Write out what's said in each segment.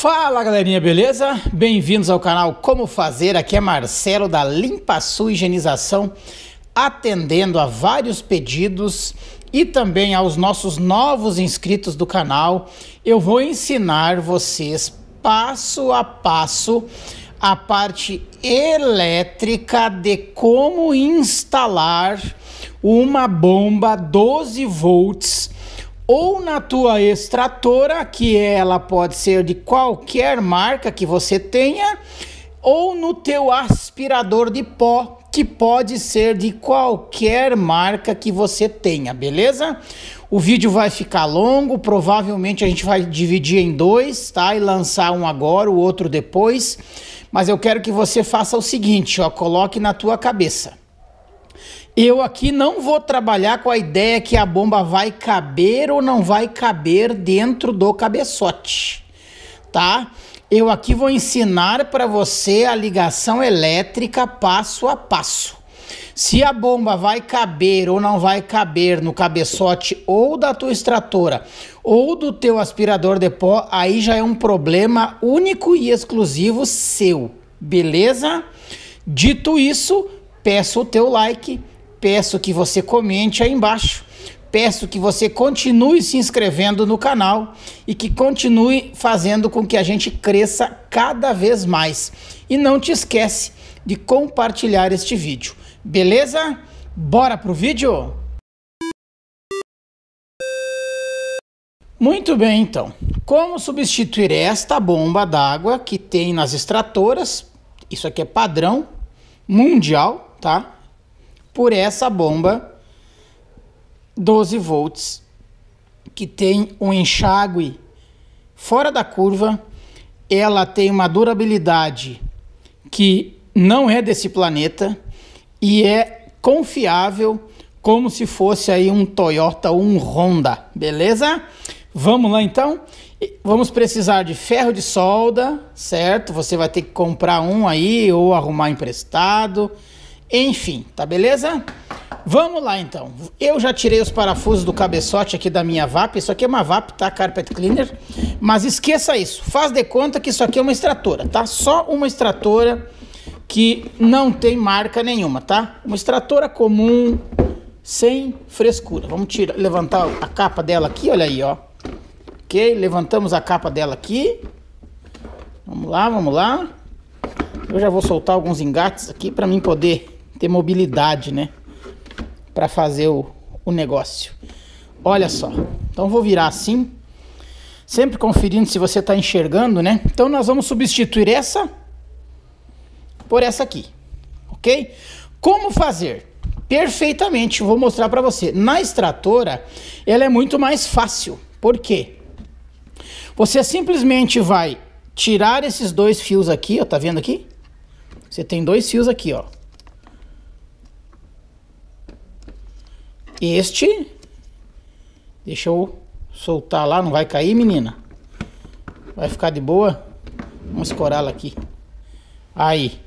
Fala galerinha, beleza? Bem-vindos ao canal Como Fazer, aqui é Marcelo da Limpa Sua Higienização, atendendo a vários pedidos e também aos nossos novos inscritos do canal. Eu vou ensinar vocês passo a passo a parte elétrica de como instalar uma bomba 12 volts ou na tua extratora, que ela pode ser de qualquer marca que você tenha, ou no teu aspirador de pó, que pode ser de qualquer marca que você tenha, beleza? O vídeo vai ficar longo, provavelmente a gente vai dividir em dois, tá? E lançar um agora, o outro depois. Mas eu quero que você faça o seguinte, ó, coloque na tua cabeça. Eu aqui não vou trabalhar com a ideia que a bomba vai caber ou não vai caber dentro do cabeçote, tá? Eu aqui vou ensinar para você a ligação elétrica passo a passo. Se a bomba vai caber ou não vai caber no cabeçote ou da tua extratora ou do teu aspirador de pó, aí já é um problema único e exclusivo seu, beleza? Dito isso, peço o teu like Peço que você comente aí embaixo. Peço que você continue se inscrevendo no canal e que continue fazendo com que a gente cresça cada vez mais. E não te esquece de compartilhar este vídeo. Beleza? Bora pro vídeo? Muito bem, então. Como substituir esta bomba d'água que tem nas extratoras? Isso aqui é padrão mundial, tá? por essa bomba 12 volts que tem um enxágue fora da curva, ela tem uma durabilidade que não é desse planeta e é confiável como se fosse aí um Toyota ou um Honda, beleza? Vamos lá então? Vamos precisar de ferro de solda, certo? Você vai ter que comprar um aí ou arrumar emprestado. Enfim, tá beleza? Vamos lá então. Eu já tirei os parafusos do cabeçote aqui da minha VAP. Isso aqui é uma VAP, tá? Carpet cleaner. Mas esqueça isso. Faz de conta que isso aqui é uma extratora, tá? Só uma extratora que não tem marca nenhuma, tá? Uma extratora comum, sem frescura. Vamos tirar, levantar a capa dela aqui, olha aí, ó. Ok? Levantamos a capa dela aqui. Vamos lá, vamos lá. Eu já vou soltar alguns engates aqui para mim poder ter mobilidade, né? Para fazer o, o negócio. Olha só. Então vou virar assim. Sempre conferindo se você está enxergando, né? Então nós vamos substituir essa por essa aqui. Ok? Como fazer? Perfeitamente, vou mostrar para você. Na extratora, ela é muito mais fácil. Por quê? Você simplesmente vai tirar esses dois fios aqui, ó, tá vendo aqui? Você tem dois fios aqui, ó. este. Deixa eu soltar lá, não vai cair, menina? Vai ficar de boa? Vamos escorá-la aqui. Aí.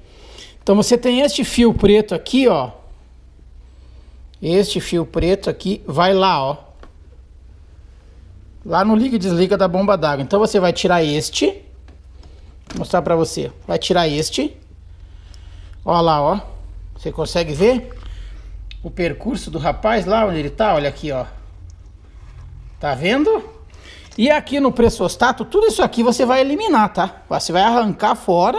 Então você tem este fio preto aqui, ó. Este fio preto aqui vai lá, ó. Lá no liga e desliga da bomba d'água. Então você vai tirar este. Vou mostrar pra você. Vai tirar este. Ó lá, ó. Você consegue ver? o percurso do rapaz lá onde ele tá, olha aqui, ó. Tá vendo? E aqui no pressostato, tudo isso aqui você vai eliminar, tá? Você vai arrancar fora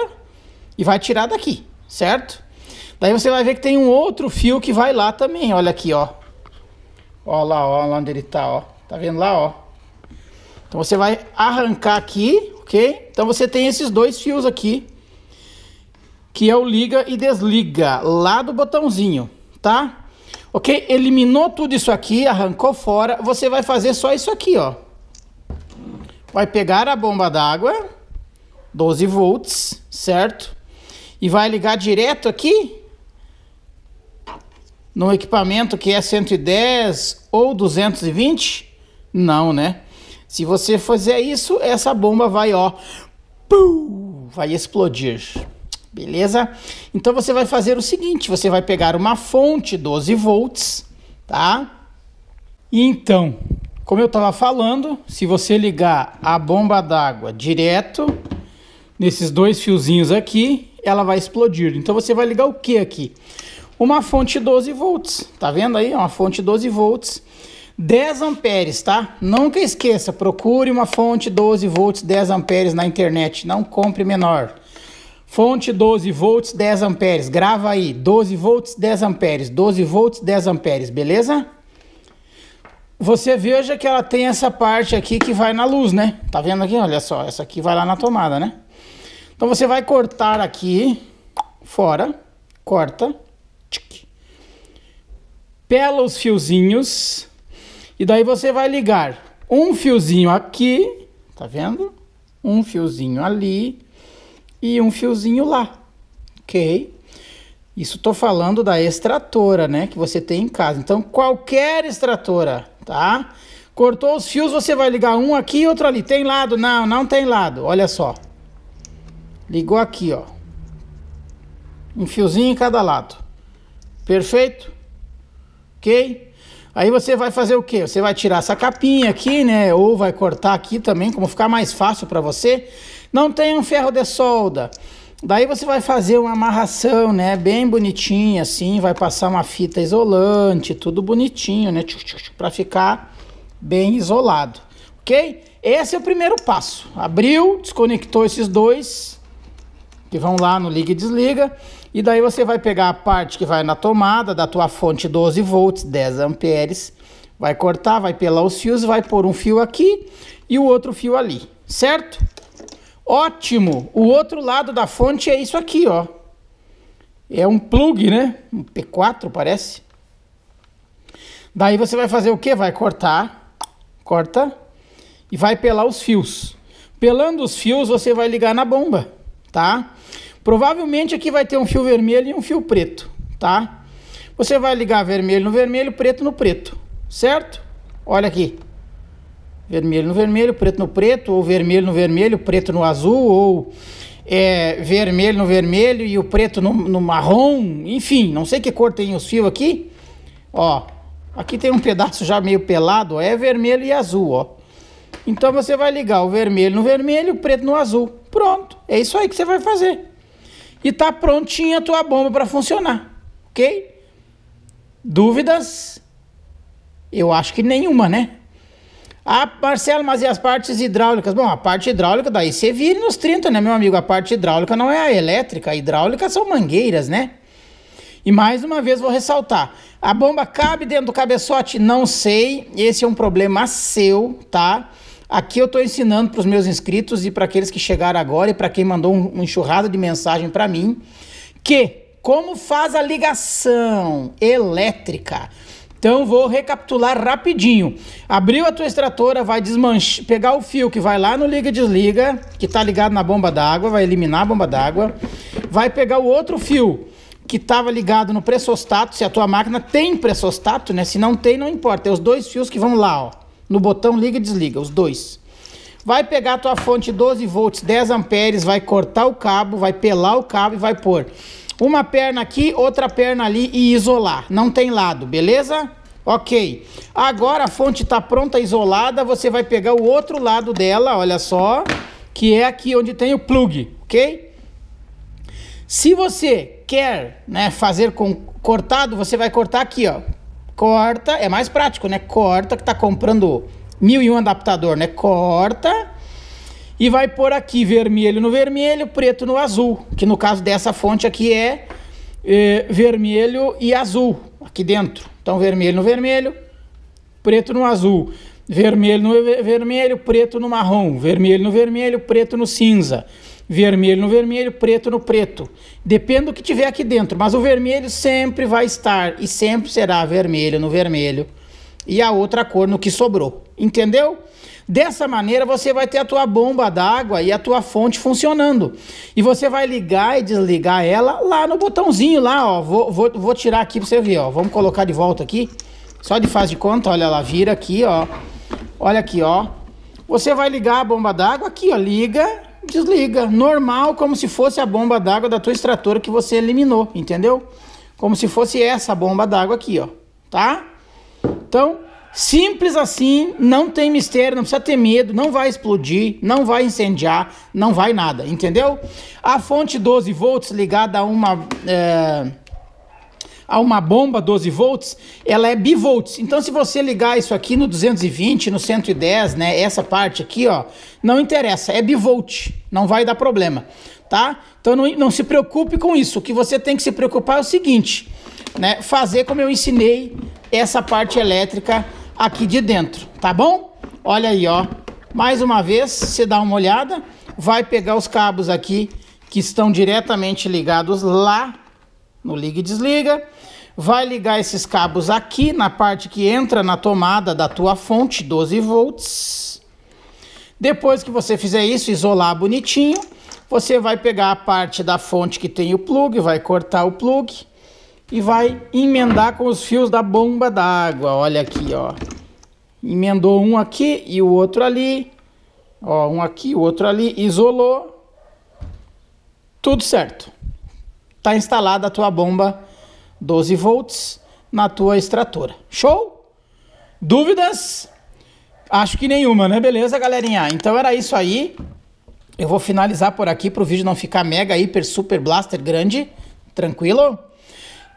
e vai tirar daqui, certo? Daí você vai ver que tem um outro fio que vai lá também, olha aqui, ó. Ó lá, ó, lá onde ele tá, ó. Tá vendo lá, ó? Então você vai arrancar aqui, ok? Então você tem esses dois fios aqui, que é o liga e desliga, lá do botãozinho, Tá? ok? Eliminou tudo isso aqui, arrancou fora. Você vai fazer só isso aqui, ó. Vai pegar a bomba d'água, 12 volts, certo? E vai ligar direto aqui no equipamento que é 110 ou 220? Não, né? Se você fizer isso, essa bomba vai, ó, pum, vai explodir beleza? Então você vai fazer o seguinte, você vai pegar uma fonte 12 volts, tá? E então, como eu estava falando, se você ligar a bomba d'água direto nesses dois fiozinhos aqui, ela vai explodir. Então você vai ligar o que aqui? Uma fonte 12 volts, tá vendo aí? Uma fonte 12 volts. 10 amperes, tá? Nunca esqueça, procure uma fonte 12 volts 10 amperes na internet, não compre menor. Fonte 12 volts, 10 amperes. Grava aí, 12 volts, 10 amperes, 12 volts, 10 amperes, beleza? Você veja que ela tem essa parte aqui que vai na luz, né? Tá vendo aqui? Olha só, essa aqui vai lá na tomada, né? Então você vai cortar aqui, fora, corta, tchic, pela os fiozinhos e daí você vai ligar um fiozinho aqui, tá vendo? Um fiozinho ali, e um fiozinho lá, ok? Isso estou falando da extratora, né, que você tem em casa. Então, qualquer extratora, tá? Cortou os fios, você vai ligar um aqui e outro ali. Tem lado? Não, não tem lado. Olha só. Ligou aqui, ó. Um fiozinho em cada lado. Perfeito? Ok? Aí você vai fazer o quê? Você vai tirar essa capinha aqui, né? Ou vai cortar aqui também, como ficar mais fácil para você. Não tem um ferro de solda. Daí você vai fazer uma amarração, né? Bem bonitinha assim, vai passar uma fita isolante, tudo bonitinho, né? Para ficar bem isolado, ok? Esse é o primeiro passo. Abriu, desconectou esses dois, que vão lá no liga e desliga, e daí você vai pegar a parte que vai na tomada da tua fonte 12 volts, 10 amperes, vai cortar, vai pelar os fios, vai pôr um fio aqui e o outro fio ali, certo? Ótimo! O outro lado da fonte é isso aqui, ó. É um plug, né? Um P4, parece. Daí você vai fazer o que? Vai cortar, corta e vai pelar os fios. Pelando os fios, você vai ligar na bomba tá? Provavelmente aqui vai ter um fio vermelho e um fio preto, tá? Você vai ligar vermelho no vermelho, preto no preto, certo? Olha aqui. Vermelho no vermelho, preto no preto, ou vermelho no vermelho, preto no azul, ou é, vermelho no vermelho e o preto no, no marrom, enfim, não sei que cor tem os fios aqui. Ó, aqui tem um pedaço já meio pelado, ó, é vermelho e azul, ó. Então você vai ligar o vermelho no vermelho, o preto no azul. Pronto, é isso aí que você vai fazer. E tá prontinha a tua bomba para funcionar, ok? Dúvidas? Eu acho que nenhuma, né? Ah, Marcelo, mas e as partes hidráulicas? Bom, a parte hidráulica daí você vira nos 30, né, meu amigo? A parte hidráulica não é a elétrica, a hidráulica são mangueiras, né? E mais uma vez vou ressaltar: a bomba cabe dentro do cabeçote? Não sei, esse é um problema seu, tá? Aqui eu estou ensinando para os meus inscritos e para aqueles que chegaram agora e para quem mandou um, uma enxurrada de mensagem para mim que como faz a ligação elétrica. Então vou recapitular rapidinho. Abriu a tua extratora, vai desmanchar, pegar o fio que vai lá no liga e desliga, que está ligado na bomba d'água, vai eliminar a bomba d'água. Vai pegar o outro fio que estava ligado no pressostato, se a tua máquina tem pressostato, né? Se não tem, não importa. É os dois fios que vão lá, ó no botão liga e desliga, os dois. Vai pegar a tua fonte 12 volts, 10 amperes, vai cortar o cabo, vai pelar o cabo e vai pôr uma perna aqui, outra perna ali e isolar. Não tem lado, beleza? Ok. Agora a fonte está pronta, isolada, você vai pegar o outro lado dela, olha só, que é aqui onde tem o plug, ok? Se você quer né, fazer com cortado, você vai cortar aqui, ó, corta, é mais prático, né? Corta, que tá comprando mil e um adaptador, né? Corta e vai pôr aqui vermelho no vermelho, preto no azul, que no caso dessa fonte aqui é, é vermelho e azul aqui dentro. Então vermelho no vermelho, preto no azul, vermelho no vermelho, preto no marrom, vermelho no vermelho, preto no cinza vermelho no vermelho, preto no preto. Depende do que tiver aqui dentro, mas o vermelho sempre vai estar e sempre será vermelho no vermelho e a outra cor no que sobrou. Entendeu? Dessa maneira você vai ter a tua bomba d'água e a tua fonte funcionando. E você vai ligar e desligar ela lá no botãozinho lá, ó. Vou, vou, vou tirar aqui para você ver, ó. Vamos colocar de volta aqui. Só de faz de conta, olha lá, vira aqui, ó. Olha aqui, ó. Você vai ligar a bomba d'água aqui, ó. Liga, desliga, normal, como se fosse a bomba d'água da tua extratora que você eliminou, entendeu? Como se fosse essa bomba d'água aqui, ó, tá? Então, simples assim, não tem mistério, não precisa ter medo, não vai explodir, não vai incendiar, não vai nada, entendeu? A fonte 12 volts ligada a uma é, a uma bomba 12 volts, ela é bivolts. Então se você ligar isso aqui no 220, no 110, né, essa parte aqui, ó, não interessa, é bivolt, não vai dar problema, tá? Então não, não se preocupe com isso. O que você tem que se preocupar é o seguinte, né, fazer como eu ensinei essa parte elétrica aqui de dentro, tá bom? Olha aí, ó. Mais uma vez, você dá uma olhada, vai pegar os cabos aqui que estão diretamente ligados lá no liga e desliga, vai ligar esses cabos aqui na parte que entra na tomada da tua fonte, 12 volts. Depois que você fizer isso, isolar bonitinho, você vai pegar a parte da fonte que tem o plug, vai cortar o plug e vai emendar com os fios da bomba d'água. Olha aqui, ó. Emendou um aqui e o outro ali. Ó, um aqui, o outro ali, isolou. Tudo certo está instalada a tua bomba 12 volts na tua extratora. Show? Dúvidas? Acho que nenhuma, né? Beleza, galerinha? Então era isso aí. Eu vou finalizar por aqui para o vídeo não ficar mega, hiper, super blaster grande. Tranquilo?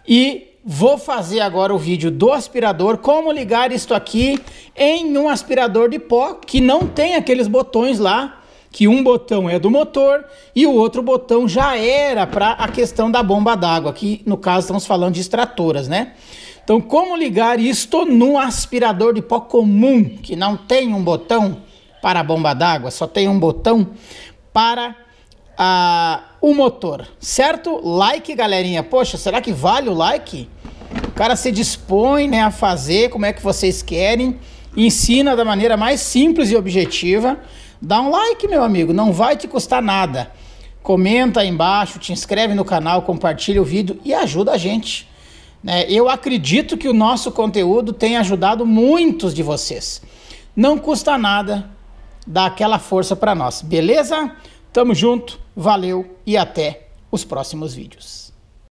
E vou fazer agora o vídeo do aspirador, como ligar isto aqui em um aspirador de pó que não tem aqueles botões lá que um botão é do motor e o outro botão já era para a questão da bomba d'água, que no caso estamos falando de extratoras, né? Então, como ligar isto num aspirador de pó comum, que não tem um botão para a bomba d'água, só tem um botão para a, ah, o motor, certo? Like, galerinha. Poxa, será que vale o like? O cara se dispõe né, a fazer como é que vocês querem ensina da maneira mais simples e objetiva. Dá um like, meu amigo, não vai te custar nada. Comenta aí embaixo, te inscreve no canal, compartilha o vídeo e ajuda a gente. Né? Eu acredito que o nosso conteúdo tem ajudado muitos de vocês. Não custa nada dar aquela força para nós, beleza? Tamo junto, valeu e até os próximos vídeos.